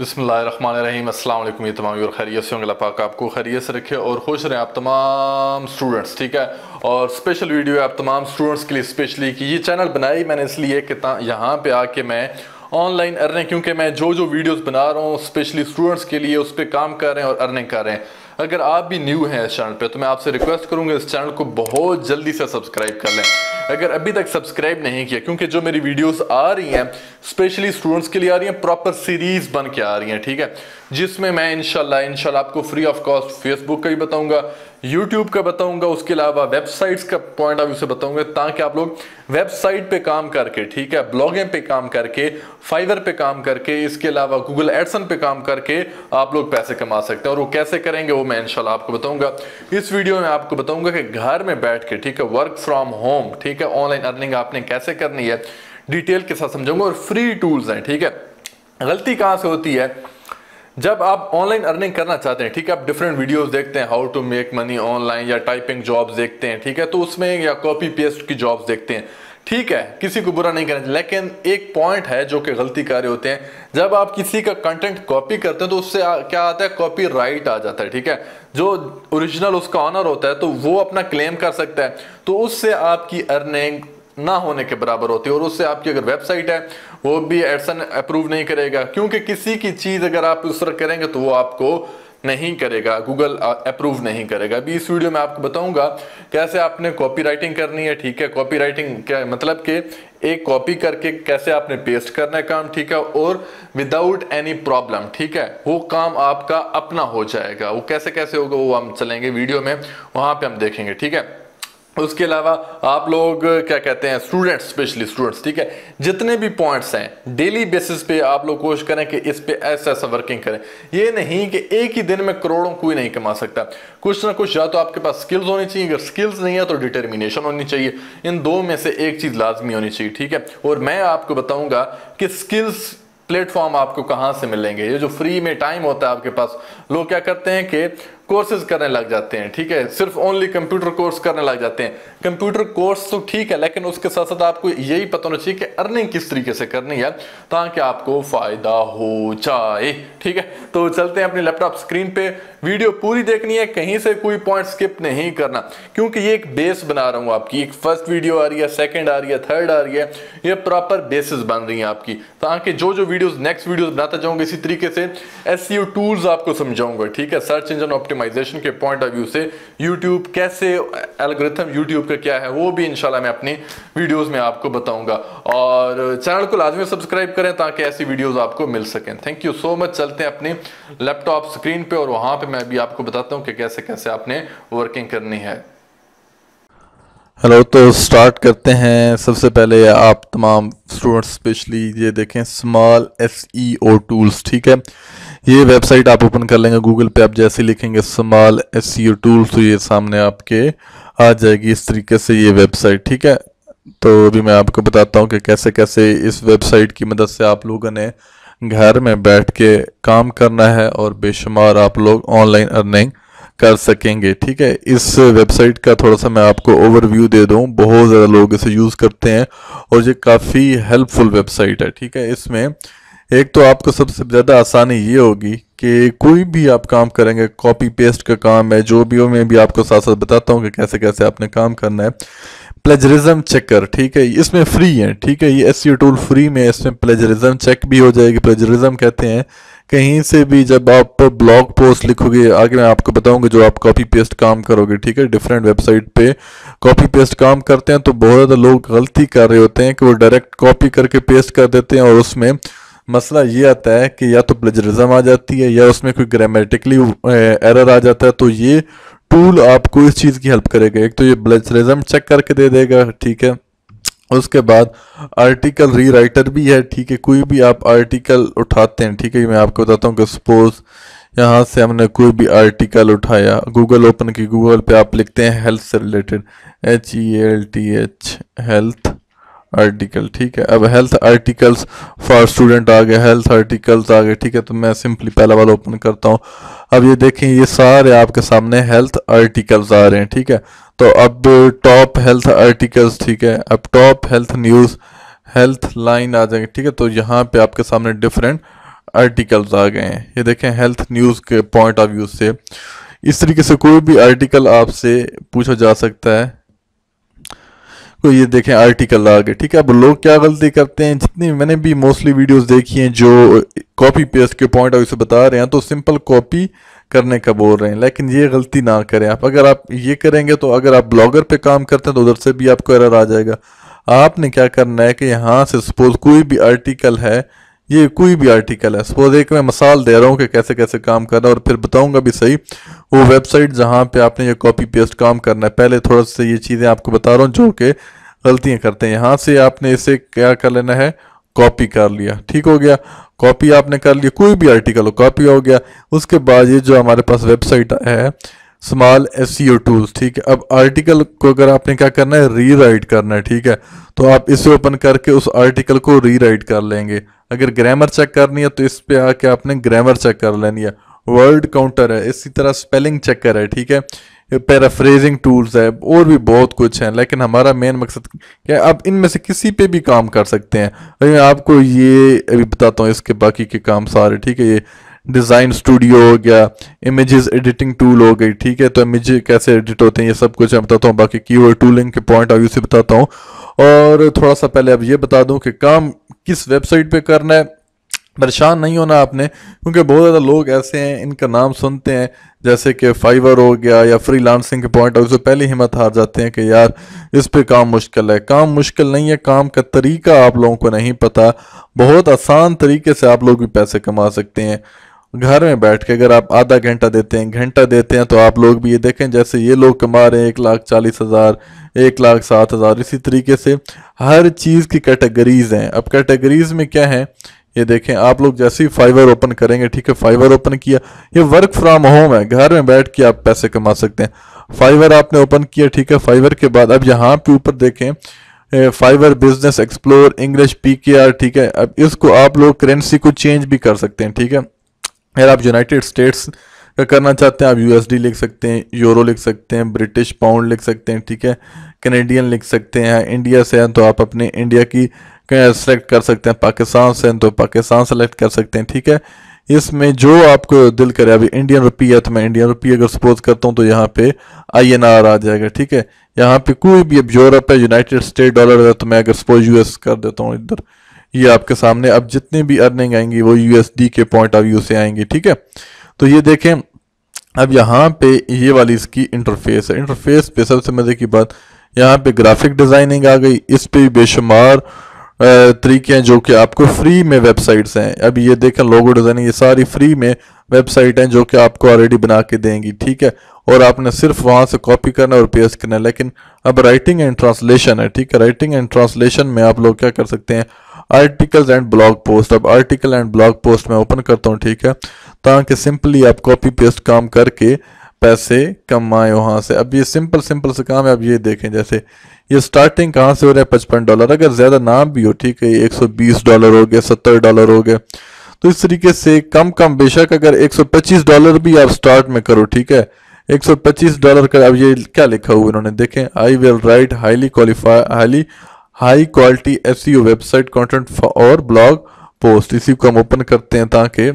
बसमीम अल्लाम ये तमाम और खैरियत से होंगे अल्लाह पाक आपको खैरियत से रखे और खुश रहें आप तमाम स्टूडेंट्स ठीक है और स्पेशल वीडियो है आप तमाम स्टूडेंट्स के लिए स्पेशली कि ये चैनल बनाई मैंने इसलिए कि यहाँ पे आके मैं ऑनलाइन अर्निंग क्योंकि मैं जो जो वीडियोस बना रहा हूँ स्पेशली स्टूडेंट्स के लिए उस पर काम कर रहे हैं और अर्निंग कर रहे हैं अगर आप भी न्यू हैं इस चैनल पर तो मैं आपसे रिक्वेस्ट करूँगा इस चैनल को बहुत जल्दी से सब्सक्राइब कर लें अगर अभी तक सब्सक्राइब नहीं किया क्योंकि जो मेरी वीडियोस आ रही हैं स्पेशली स्टूडेंट्स के लिए आ रही हैं प्रॉपर सीरीज बन के आ रही हैं ठीक है जिसमें मैं इनशाला इनशाला आपको फ्री ऑफ कॉस्ट फेसबुक का ही बताऊंगा यूट्यूब का बताऊंगा उसके अलावा वेबसाइट्स का पॉइंट ऑफ व्यू से बताऊंगा ताकि आप लोग वेबसाइट पे काम करके ठीक है ब्लॉगिंग पे काम करके फाइवर पे काम करके इसके अलावा गूगल एडसन पे काम करके आप लोग पैसे कमा सकते हैं और वो कैसे करेंगे वो मैं इनशाला आपको बताऊंगा इस वीडियो में आपको बताऊंगा कि घर में बैठ के ठीक है वर्क फ्रॉम होम ठीक है ऑनलाइन अर्निंग आपने कैसे करनी है डिटेल के साथ समझाऊंगा और फ्री टूल्स हैं ठीक है गलती कहाँ से होती है जब आप ऑनलाइन अर्निंग करना चाहते हैं ठीक है आप डिफरेंट वीडियोस देखते हैं how to make money online या टाइपिंग जॉब्स देखते हैं ठीक है तो उसमें या कॉपी पेस्ट की जॉब्स देखते हैं ठीक है किसी को बुरा नहीं करना चाहिए लेकिन एक पॉइंट है जो कि गलती कार्य होते हैं जब आप किसी का कंटेंट कॉपी करते हैं तो उससे आ, क्या आता है कॉपी राइट आ जाता है ठीक है जो ओरिजिनल उसका ऑनर होता है तो वो अपना क्लेम कर सकता है तो उससे आपकी अर्निंग ना होने के बराबर होती है और उससे आपकी अगर वेबसाइट है वो भी एडसन अप्रूव नहीं करेगा क्योंकि किसी की चीज़ अगर आप उस करेंगे तो वो आपको नहीं करेगा गूगल अप्रूव नहीं करेगा अभी इस वीडियो में आपको बताऊंगा कैसे आपने कॉपी राइटिंग करनी है ठीक है कॉपी राइटिंग क्या है मतलब कि एक कॉपी करके कैसे आपने पेस्ट करना है काम ठीक है और विदाउट एनी प्रॉब्लम ठीक है वो काम आपका अपना हो जाएगा वो कैसे कैसे होगा वो हम चलेंगे वीडियो में वहां पे हम देखेंगे ठीक है उसके अलावा आप लोग क्या कहते हैं स्टूडेंट्स स्पेशली स्टूडेंट्स ठीक है जितने भी पॉइंट्स हैं डेली बेसिस पे आप लोग कोशिश करें कि इस पे ऐसा ऐसा वर्किंग करें ये नहीं कि एक ही दिन में करोड़ों कोई नहीं कमा सकता कुछ ना कुछ या तो आपके पास स्किल्स होनी चाहिए अगर स्किल्स नहीं है तो डिटर्मिनेशन होनी चाहिए इन दो में से एक चीज़ लाजमी होनी चाहिए ठीक है और मैं आपको बताऊंगा कि स्किल्स प्लेटफॉर्म आपको कहां से मिलेंगे ये जो फ्री में टाइम होता है आपके पास लोग क्या करते हैं कि कोर्सेज करने लग जाते हैं ठीक है सिर्फ ओनली कंप्यूटर कोर्स करने लग जाते हैं कंप्यूटर कोर्स तो ठीक है लेकिन उसके साथ साथ आपको यही पता होना चाहिए कि अर्निंग किस तरीके से करनी है ताकि आपको फ़ायदा हो जाए ठीक है तो चलते हैं अपने लैपटॉप स्क्रीन पे वीडियो पूरी देखनी है कहीं से कोई पॉइंट स्किप नहीं करना क्योंकि ये एक बेस बना रहा हूँ आपकी एक फर्स्ट वीडियो आ रही है सेकेंड आ रही है थर्ड आ रही है ये प्रॉपर बेसिस बन रही है आपकी ताकि जो जो वीडियोज़ नेक्स्ट वीडियो बनाता जाऊंगा इसी तरीके से एस टूल्स आपको समझाऊंगा ठीक है सर्च इंजन ऑप्टिम ऑप्टिमाइजेशन के पॉइंट ऑफ व्यू से यूट्यूब कैसे एल्गोरिथम यूट्यूब का क्या है वो भी इंशाल्लाह मैं अपनी वीडियोस में आपको बताऊंगा और चैनल को लाजमी सब्सक्राइब करें ताकि ऐसी वीडियोस आपको मिल सकें थैंक यू सो मच चलते हैं अपनी लैपटॉप स्क्रीन पे और वहाँ पे मैं भी आपको बताता हूँ कि कैसे कैसे आपने वर्किंग करनी है हेलो तो स्टार्ट करते हैं सबसे पहले आप तमाम स्टूडेंट्स स्पेशली ये देखें small S E O tools ठीक है ये वेबसाइट आप ओपन कर लेंगे गूगल पे आप जैसे लिखेंगे small S E O tools तो ये सामने आपके आ जाएगी इस तरीके से ये वेबसाइट ठीक है तो अभी मैं आपको बताता हूँ कि कैसे कैसे इस वेबसाइट की मदद से आप लोगों ने घर में बैठ के काम करना है और बेशुमार आप लोग ऑनलाइन अर्निंग कर सकेंगे ठीक है इस वेबसाइट का थोड़ा सा मैं आपको ओवरव्यू दे दूँ बहुत ज़्यादा लोग इसे यूज़ करते हैं और ये काफ़ी हेल्पफुल वेबसाइट है ठीक है इसमें एक तो आपको सबसे ज़्यादा आसानी ये होगी कि कोई भी आप काम करेंगे कॉपी पेस्ट का काम है जो भी हो मैं भी आपको साथ साथ बताता हूँ कि कैसे कैसे आपने काम करना है प्लेजरिज्म चेकर ठीक है इसमें फ्री है ठीक है ये एस टूल फ्री में इसमें प्लेजरिज्म चेक भी हो जाएगी प्लेजरिज्म कहते हैं कहीं से भी जब आप ब्लॉग पोस्ट लिखोगे आगे मैं आपको बताऊंगा जो आप कॉपी पेस्ट काम करोगे ठीक है डिफरेंट वेबसाइट पे कॉपी पेस्ट काम करते हैं तो बहुत ज़्यादा लोग गलती कर रहे होते हैं कि वो डायरेक्ट कॉपी करके पेस्ट कर देते हैं और उसमें मसला ये आता है कि या तो प्लेजरिज्म आ जाती है या उसमें कोई ग्रामेटिकली एरर आ जाता है तो ये टूल आपको इस चीज़ की हेल्प करेगा एक तो ये प्लेजरिज्म चेक करके दे देगा ठीक है उसके बाद आर्टिकल री राइटर भी है ठीक है कोई भी आप आर्टिकल उठाते हैं ठीक है मैं आपको बताता हूँ कि सपोज यहाँ से हमने कोई भी आर्टिकल उठाया गूगल ओपन की गूगल पे आप लिखते हैं हेल्थ से related H E L T H health article ठीक है अब हेल्थ आर्टिकल्स फॉर स्टूडेंट आ गए हेल्थ आर्टिकल्स आ गए ठीक है तो मैं सिंपली पहला वाला ओपन करता हूँ अब ये देखें ये सारे आपके सामने हेल्थ आर्टिकल्स आ रहे हैं ठीक है तो अब टॉप हेल्थ आर्टिकल्स ठीक है अब top health news Healthline आ जाएंगे ठीक है तो यहाँ पे आपके सामने डिफरेंट आर्टिकल्स आ गए हैं ये देखें हेल्थ न्यूज़ के पॉइंट ऑफ व्यू से इस तरीके से कोई भी आर्टिकल आपसे पूछा जा सकता है कोई ये देखें आर्टिकल आ गए ठीक है अब लोग क्या गलती करते हैं जितनी मैंने भी मोस्टली वीडियोस देखी हैं जो कॉपी पेस्ट के पॉइंट ऑफ व्यू से बता रहे हैं तो सिंपल कॉपी करने का बोल रहे हैं लेकिन ये गलती ना करें आप अगर आप ये करेंगे तो अगर आप ब्लॉगर पे काम करते हैं तो उधर से भी आपको एरर आ जाएगा आपने क्या करना है कि यहाँ से सपोज कोई भी आर्टिकल है ये कोई भी आर्टिकल है सपोज एक मैं मिसाल दे रहा हूँ कि कैसे कैसे काम करना है और फिर बताऊँगा भी सही वो वेबसाइट जहाँ पे आपने ये कॉपी पेस्ट काम करना है पहले थोड़ा सा ये चीज़ें आपको बता रहा हूँ जो कि गलतियाँ करते हैं यहाँ से आपने इसे क्या कर लेना है कॉपी कर लिया ठीक हो गया कॉपी आपने कर लिया कोई भी आर्टिकल हो कॉपी हो गया उसके बाद ये जो हमारे पास वेबसाइट है स्मॉल एस सी टूल्स ठीक है अब आर्टिकल को अगर आपने क्या करना है रीराइट करना है ठीक है तो आप इसे ओपन करके उस आर्टिकल को रीराइट कर लेंगे अगर ग्रामर चेक करनी है तो इस पर आके आपने ग्रामर चेक कर लेनी है वर्ड काउंटर है इसी तरह स्पेलिंग चेक कर है ठीक है पैराफ्रेजिंग टूल्स है और भी बहुत कुछ है लेकिन हमारा मेन मकसद क्या आप इनमें से किसी पे भी काम कर सकते हैं और मैं आपको ये अभी बताता हूँ इसके बाकी के काम सारे ठीक है ये डिज़ाइन स्टूडियो हो गया इमेजेस एडिटिंग टूल हो गई ठीक है तो इमेज कैसे एडिट होते हैं ये सब कुछ मैं बताता हूँ बाकी कीवर्ड टूलिंग के पॉइंट ऑफ व्यू से बताता हूँ और थोड़ा सा पहले अब ये बता दूँ कि काम किस वेबसाइट पे करना है परेशान नहीं होना आपने क्योंकि बहुत ज़्यादा लोग ऐसे हैं इनका नाम सुनते हैं जैसे कि फाइवर हो गया या फ्री लांसिंग के पॉइंट उससे पहले हिम्मत हार जाते हैं कि यार इस पे काम मुश्किल है काम मुश्किल नहीं है काम का तरीका आप लोगों को नहीं पता बहुत आसान तरीके से आप लोग भी पैसे कमा सकते हैं घर में बैठ के अगर आप आधा घंटा देते हैं घंटा देते हैं तो आप लोग भी ये देखें जैसे ये लोग कमा रहे हैं एक लाख चालीस हज़ार एक लाख सात हज़ार इसी तरीके से हर चीज़ की कैटेगरीज़ हैं अब कैटेगरीज़ में क्या है ये देखें आप लोग जैसे ही फाइवर ओपन करेंगे ठीक है फाइवर ओपन किया ये वर्क फ्रॉम होम है घर में बैठ के आप पैसे कमा सकते हैं फाइवर आपने ओपन किया ठीक है फाइवर के बाद अब यहाँ पे ऊपर देखें Fiverr business explore English P K R ठीक है अब इसको आप लोग करेंसी को चेंज भी कर सकते हैं ठीक है यार आप यूनाइटेड स्टेट्स का करना चाहते हैं आप यूएसडी लिख सकते हैं यूरो लिख सकते हैं ब्रिटिश पाउंड लिख सकते हैं ठीक है कैनेडियन लिख सकते हैं इंडिया से हैं तो आप अपने इंडिया की सेलेक्ट कर सकते हैं पाकिस्तान से तो पाकिस्तान सेलेक्ट कर सकते हैं ठीक है इसमें जो आपको दिल करे अभी इंडियन रुपये तो मैं इंडियन रुपये अगर सपोज करता हूँ तो यहाँ पे आई एन आर आ जाएगा ठीक है यहाँ पे कोई भी अब यूरोप है यूनाइटेड स्टेट डॉलर है तो मैं अगर सपोज यूएस कर देता हूँ इधर ये आपके सामने अब जितनी भी अर्निंग आएंगी वो यूएसडी के पॉइंट ऑफ व्यू से आएंगी ठीक है तो ये देखें अब यहाँ पे ये वाली इसकी इंटरफेस है इंटरफेस पे सबसे मज़े की बात यहाँ पे ग्राफिक डिज़ाइनिंग आ गई इस पर बेशुमार तरीके हैं जो कि आपको फ्री में वेबसाइट्स हैं अब ये देखें लोगो डिज़ाइनिंग ये सारी फ्री में वेबसाइट हैं जो कि आपको ऑलरेडी बना के देंगी ठीक है और आपने सिर्फ वहाँ से कॉपी करना और पेस्ट करना है लेकिन अब राइटिंग एंड ट्रांसलेशन है ठीक है राइटिंग एंड ट्रांसलेशन में आप लोग क्या कर सकते हैं आर्टिकल एंड ब्लॉग पोस्ट अब आर्टिकल एंड ब्लॉग पोस्ट में ओपन करता हूँ ठीक है ताकि सिंपली आप कॉपी पेस्ट काम करके पैसे कमाए वहां से अब ये सिंपल सिंपल से काम है अब ये देखें जैसे ये स्टार्टिंग कहाँ से हो रहा है पचपन डॉलर अगर ज़्यादा ना भी हो ठीक है एक सौ बीस डॉलर हो गया सत्तर डॉलर हो गया तो इस तरीके से कम कम बेशक अगर एक सौ पच्चीस डॉलर भी आप स्टार्ट में करो ठीक है एक सौ पच्चीस डॉलर का अब ये क्या लिखा हुआ इन्होंने देखें I will write highly qualify highly high quality S website content और ब्लॉग पोस्ट इसी को हम ओपन करते हैं ताकि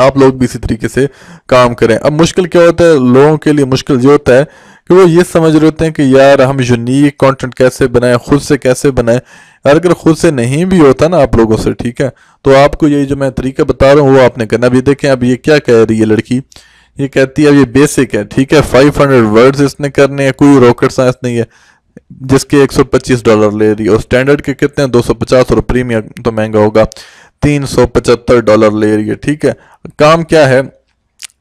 आप लोग भी इसी तरीके से काम करें अब मुश्किल क्या होता है लोगों के लिए मुश्किल ये होता है कि वो ये समझ रहे होते हैं कि यार हम यूनिक कंटेंट कैसे बनाएं खुद से कैसे बनाएं यार अगर खुद से नहीं भी होता ना आप लोगों से ठीक है तो आपको ये जो मैं तरीका बता रहा हूँ वो आपने करना अभी देखें अब ये क्या कह रही है लड़की ये कहती है अब ये बेसिक है ठीक है फाइव हंड्रेड वर्ड्स इसने करने हैं कोई रॉकेट साइंस नहीं है जिसके पच्चीस डॉलर ले रही है और स्टैंडर्ड के कितने हैं पचास और प्रीमियम तो महंगा होगा तीन सौ पचहत्तर डॉलर ले रही है ठीक है काम क्या है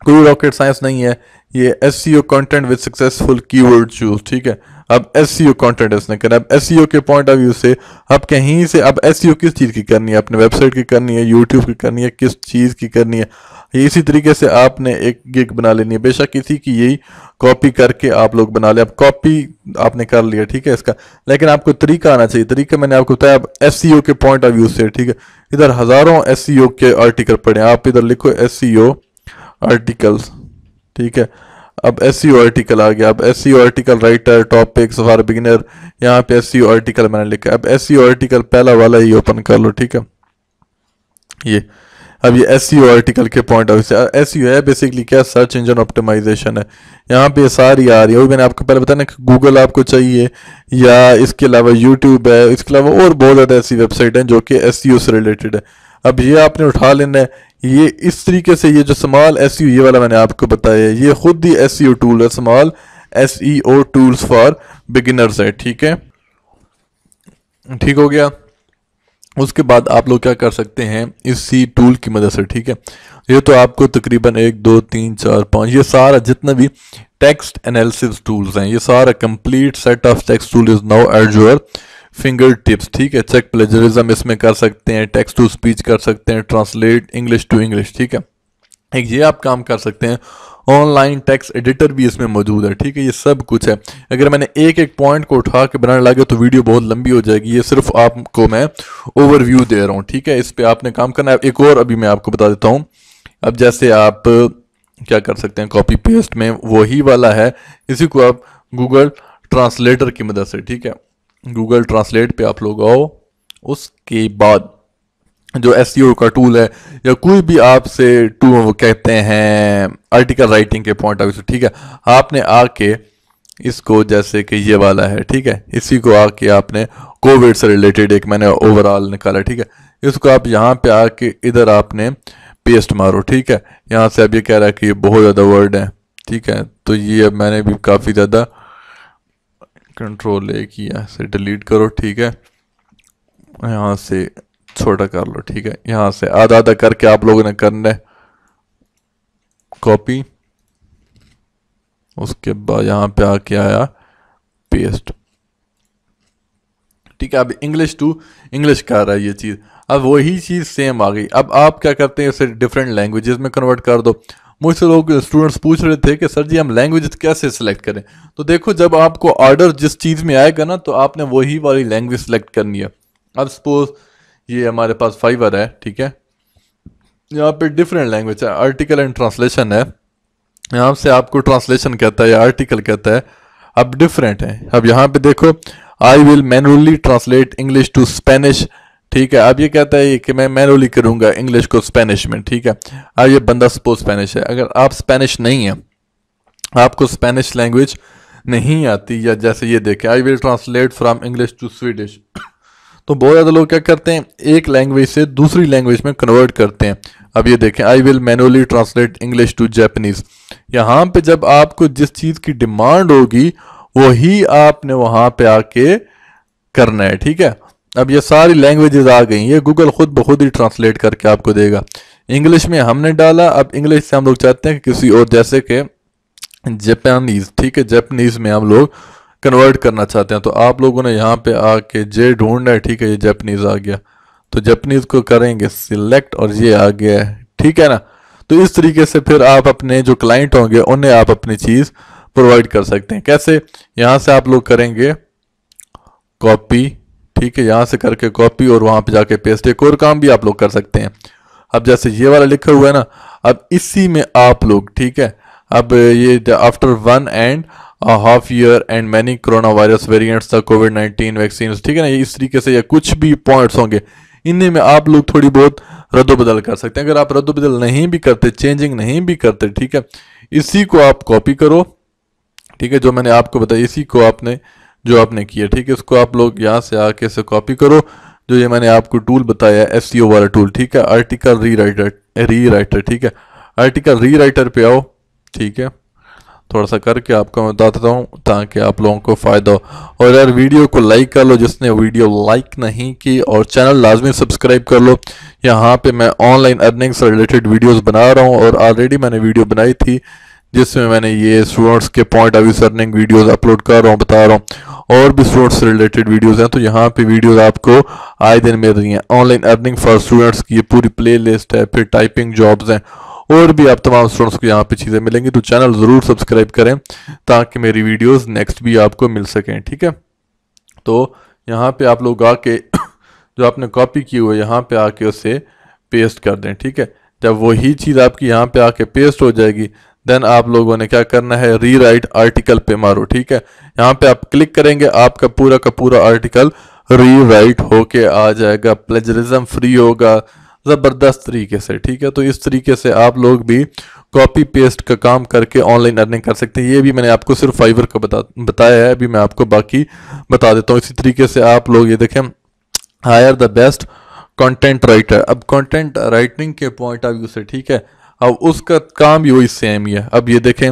कोई रॉकेट साइंस नहीं है ये S C O content with successful keyword choose ठीक है अब एस कंटेंट इसने करना अब एस e के पॉइंट ऑफ व्यू से अब कहीं से अब एस e किस चीज़ की करनी है अपने वेबसाइट की करनी है यूट्यूब की करनी है किस चीज़ की करनी है इसी तरीके से आपने एक गिग बना लेनी है बेशक किसी की यही कॉपी करके आप लोग बना लें अब कॉपी आपने कर लिया ठीक है इसका लेकिन आपको तरीका आना चाहिए तरीका मैंने आपको बताया अब एस e के पॉइंट ऑफ व्यू से ठीक है इधर हज़ारों एस के आर्टिकल पढ़े आप इधर लिखो एस आर्टिकल्स ठीक है अब एस सी आर्टिकल आ गया अब S C article writer topics for beginner यहाँ पे एस सी आर्टिकल मैंने लिखा अब एस सी आर्टिकल पहला वाला ही ओपन कर लो ठीक है ये अब ये एस आर्टिकल e के पॉइंट ऑफ व्यू से एस e है बेसिकली क्या सर्च इंजन ऑप्टिमाइजेशन है यहाँ पे सारी आ रही है वो मैंने आपको पहले बताया ना गूगल आपको चाहिए या इसके अलावा यूट्यूब है इसके अलावा और बहुत ज़्यादा ऐसी वेबसाइट हैं जो कि एस e से रिलेटेड है अब ये आपने उठा लेना है ये इस तरीके से ये जो स्मॉल एस यू e ये वाला मैंने आपको बताया ये खुद ही एस यू टूल है small S E tools for beginners है ठीक है ठीक हो गया उसके बाद आप लोग क्या कर सकते हैं इसी टूल की मदद से ठीक है ये तो आपको तकरीबन एक दो तीन चार पाँच ये सारा जितना भी टेक्स्ट एनालिसिस टूल्स हैं ये सारा complete set of text tool is now at your finger tips ठीक है चेक प्लेजरिज्म इसमें कर सकते हैं टेक्स्ट टू स्पीच कर सकते हैं ट्रांसलेट इंग्लिश टू इंग्लिश ठीक है एक ये आप काम कर सकते हैं ऑनलाइन टैक्स एडिटर भी इसमें मौजूद है ठीक है ये सब कुछ है अगर मैंने एक एक पॉइंट को उठा के बनाने लगे तो वीडियो बहुत लंबी हो जाएगी ये सिर्फ आपको मैं ओवरव्यू दे रहा हूँ ठीक है इस पर आपने काम करना है एक और अभी मैं आपको बता देता हूँ अब जैसे आप क्या कर सकते हैं कॉपी पेस्ट में वही वाला है इसी को आप गूगल ट्रांसलेटर की मदद से ठीक है गूगल ट्रांसलेट पे आप लोग आओ उसके बाद जो एस e का टूल है या कोई भी आपसे टू वो कहते हैं आर्टिकल राइटिंग के पॉइंट ऑफ व्यू ठीक है आपने आके इसको जैसे कि ये वाला है ठीक है इसी को आके आपने कोविड से रिलेटेड एक मैंने ओवरऑल निकाला ठीक है इसको आप यहाँ पे आके इधर आपने पेस्ट मारो ठीक है यहाँ से अब ये कह रहा है कि ये बहुत ज़्यादा वर्ड है ठीक है तो ये अब मैंने भी काफ़ी ज़्यादा कंट्रोल ए किया से डिलीट करो ठीक है यहाँ से छोटा कर लो ठीक है यहाँ से आधा आधा करके आप लोगों ने करना है कॉपी उसके बाद यहाँ पे आके आया पेस्ट ठीक है अब इंग्लिश टू इंग्लिश कर रहा है ये चीज़ अब वही चीज़ सेम आ गई अब आप क्या करते हैं इसे डिफरेंट लैंग्वेजेस में कन्वर्ट कर दो मुझसे लोग स्टूडेंट्स पूछ रहे थे कि सर जी हम लैंग्वेज कैसे सेलेक्ट करें तो देखो जब आपको ऑर्डर जिस चीज़ में आएगा ना तो आपने वही वाली लैंग्वेज सेलेक्ट करनी है अब सपोज ये हमारे पास फाइवर है ठीक है यहाँ पे डिफरेंट लैंग्वेज है आर्टिकल एंड ट्रांसलेशन है यहाँ से आपको ट्रांसलेशन कहता है या आर्टिकल कहता है अब डिफरेंट है अब यहाँ पे देखो I will manually translate English to Spanish ठीक है अब ये कहता है कि मैं मैनुअली करूंगा इंग्लिश को स्पेनिश में ठीक है अब ये बंदा सपोज स्पेनिश है अगर आप स्पेनिश नहीं है आपको स्पेनिश लैंग्वेज नहीं आती या जैसे ये देखें I will translate from English to Swedish तो बहुत ज़्यादा लोग क्या करते हैं एक लैंग्वेज से दूसरी लैंग्वेज में कन्वर्ट करते हैं अब ये देखें I will manually translate English to Japanese यहाँ पे जब आपको जिस चीज़ की डिमांड होगी वही आपने वहाँ पे आके करना है ठीक है अब ये सारी लैंग्वेजेस आ गई ये गूगल खुद ब खुद ही ट्रांसलेट करके आपको देगा इंग्लिश में हमने डाला अब इंग्लिश से हम लोग चाहते हैं कि किसी और जैसे कि जापानीज ठीक है जापानीज में हम लोग कन्वर्ट करना चाहते हैं तो आप लोगों ने यहाँ पे आके जे ढूंढना है ठीक है ये जापानीज आ गया तो जापानीज को करेंगे सिलेक्ट और ये आ गया है ठीक है ना तो इस तरीके से फिर आप अपने जो क्लाइंट होंगे उन्हें आप अपनी चीज़ प्रोवाइड कर सकते हैं कैसे यहाँ से आप लोग करेंगे कॉपी ठीक है यहाँ से करके कॉपी और वहाँ पे जाके पेस्ट एक और काम भी आप लोग कर सकते हैं अब जैसे ये वाला लिखा हुआ है ना अब इसी में आप लोग ठीक है अब ये after one and half year and many coronavirus variants था कोविड नाइन्टीन वैक्सीन ठीक है ना इस तरीके से या कुछ भी पॉइंट्स होंगे इनमें में आप लोग थोड़ी बहुत बदल कर सकते हैं अगर आप रद्दबदल नहीं भी करते चेंजिंग नहीं भी करते ठीक है इसी को आप कॉपी करो ठीक है जो मैंने आपको बताया इसी को आपने जो आपने किया ठीक है इसको आप लोग यहाँ से आके इसे कॉपी करो जो ये मैंने आपको टूल बताया एस सी ओ वाला टूल ठीक है आर्टिकल री राइटर री राइटर ठीक है आर्टिकल री राइटर पे आओ ठीक है थोड़ा सा करके आपको मैं बता देता हूँ ताकि आप लोगों को फ़ायदा हो और यार वीडियो को लाइक कर लो जिसने वीडियो लाइक नहीं की और चैनल लाजमी सब्सक्राइब कर लो यहाँ पे मैं ऑनलाइन अर्निंग से रिलेटेड वीडियोस बना रहा हूँ और ऑलरेडी मैंने वीडियो बनाई थी जिसमें मैंने ये स्टूडेंट्स के पॉइंट ऑफ व्यू सर्निंग अर्निंग वीडियोस अपलोड कर रहा हूँ बता रहा हूँ और भी स्टूडेंट्स से रिलेटेड वीडियोस हैं तो यहाँ पे वीडियोस आपको आए दिन मिल रही हैं ऑनलाइन अर्निंग फॉर स्टूडेंट्स की पूरी प्ले लिस्ट है फिर टाइपिंग जॉब्स हैं और भी आप तमाम स्टूडेंट्स को यहाँ पे चीज़ें मिलेंगी तो चैनल ज़रूर सब्सक्राइब करें ताकि मेरी वीडियोज़ नेक्स्ट भी आपको मिल सकें ठीक है तो यहाँ पर आप लोग आके जो आपने कॉपी की हुई है यहाँ पर आके उसे पेस्ट कर दें ठीक है जब वही चीज़ आपकी यहाँ पे आके पेस्ट हो जाएगी देन आप लोगों ने क्या करना है रीराइट आर्टिकल पे मारो ठीक है यहाँ पे आप क्लिक करेंगे आपका पूरा का पूरा आर्टिकल रीराइट होके आ जाएगा प्लेजरिज्म फ्री होगा ज़बरदस्त तरीके से ठीक है तो इस तरीके से आप लोग भी कॉपी पेस्ट का काम करके ऑनलाइन अर्निंग कर सकते हैं ये भी मैंने आपको सिर्फ फाइवर का बता बताया है अभी मैं आपको बाकी बता देता हूँ इसी तरीके से आप लोग ये देखें hire the best content writer अब कंटेंट राइटिंग के पॉइंट ऑफ व्यू से ठीक है अब उसका काम भी वही सेम ही है अब ये देखें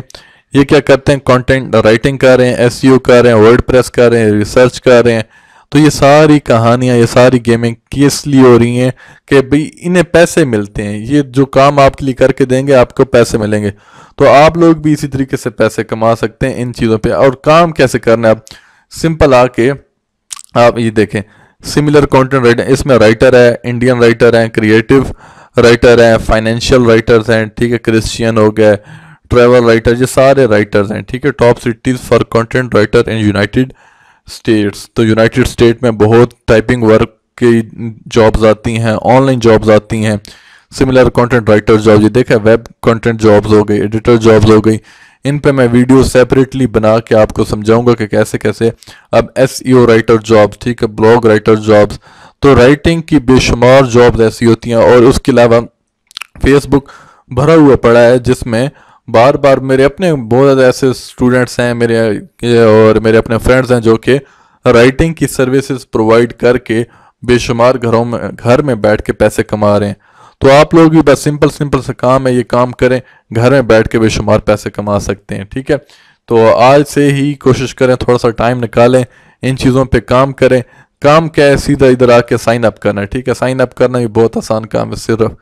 ये क्या करते हैं कंटेंट राइटिंग कर रहे हैं एस e कर रहे हैं वर्ड प्रेस कर रहे हैं रिसर्च कर रहे हैं तो ये सारी कहानियाँ ये सारी गेमें किस लिए हो रही हैं कि भाई इन्हें पैसे मिलते हैं ये जो काम आपके लिए करके देंगे आपको पैसे मिलेंगे तो आप लोग भी इसी तरीके से पैसे कमा सकते हैं इन चीज़ों पे और काम कैसे करना है आप सिंपल आके आप ये देखें सिमिलर कंटेंट राइटर इसमें राइटर है इंडियन राइटर है क्रिएटिव राइटर हैं फाइनेंशियल राइटर्स हैं ठीक है क्रिश्चियन हो गए ट्रेवल राइटर ये सारे राइटर्स हैं ठीक है top cities for content writer in United States तो यूनाइटेड स्टेट में बहुत टाइपिंग वर्क की जॉब्स आती हैं ऑनलाइन जॉब्स आती हैं सिमिलर कंटेंट राइटर जॉब ये देखा वेब कंटेंट जॉब्स हो गई एडिटर जॉब्स हो गई इन पे मैं वीडियो सेपरेटली बना के आपको समझाऊंगा कि कैसे कैसे अब एस राइटर जॉब्स ठीक है ब्लॉग राइटर जॉब्स तो राइटिंग की बेशुमार जॉब ऐसी होती हैं और उसके अलावा फेसबुक भरा हुआ पड़ा है जिसमें बार बार मेरे अपने बहुत ज़्यादा ऐसे स्टूडेंट्स हैं मेरे और मेरे अपने फ्रेंड्स हैं जो कि राइटिंग की सर्विसेज प्रोवाइड करके बेशुमार घरों में घर में बैठ के पैसे कमा रहे हैं तो आप लोग भी बस सिंपल सिंपल सा काम है ये काम करें घर में बैठ के बेशुमार पैसे कमा सकते हैं ठीक है तो आज से ही कोशिश करें थोड़ा सा टाइम निकालें इन चीज़ों पे काम करें काम क्या है सीधा इधर आके साइन अप करना है ठीक है साइन अप करना भी बहुत आसान काम है सिर्फ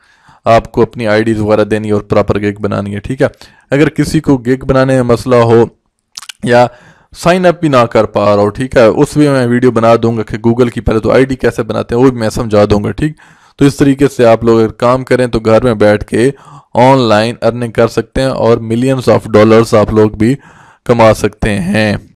आपको अपनी आईडी वगैरह देनी है और प्रॉपर गिग बनानी है ठीक है अगर किसी को गिग बनाने में मसला हो या साइन अप भी ना कर पा रहा हो ठीक है उस भी मैं वीडियो बना दूंगा कि गूगल की पहले तो आईडी कैसे बनाते हैं वो भी मैं समझा दूंगा ठीक तो इस तरीके से आप लोग अगर काम करें तो घर में बैठ के ऑनलाइन अर्निंग कर सकते हैं और मिलियंस ऑफ डॉलर्स आप लोग भी कमा सकते हैं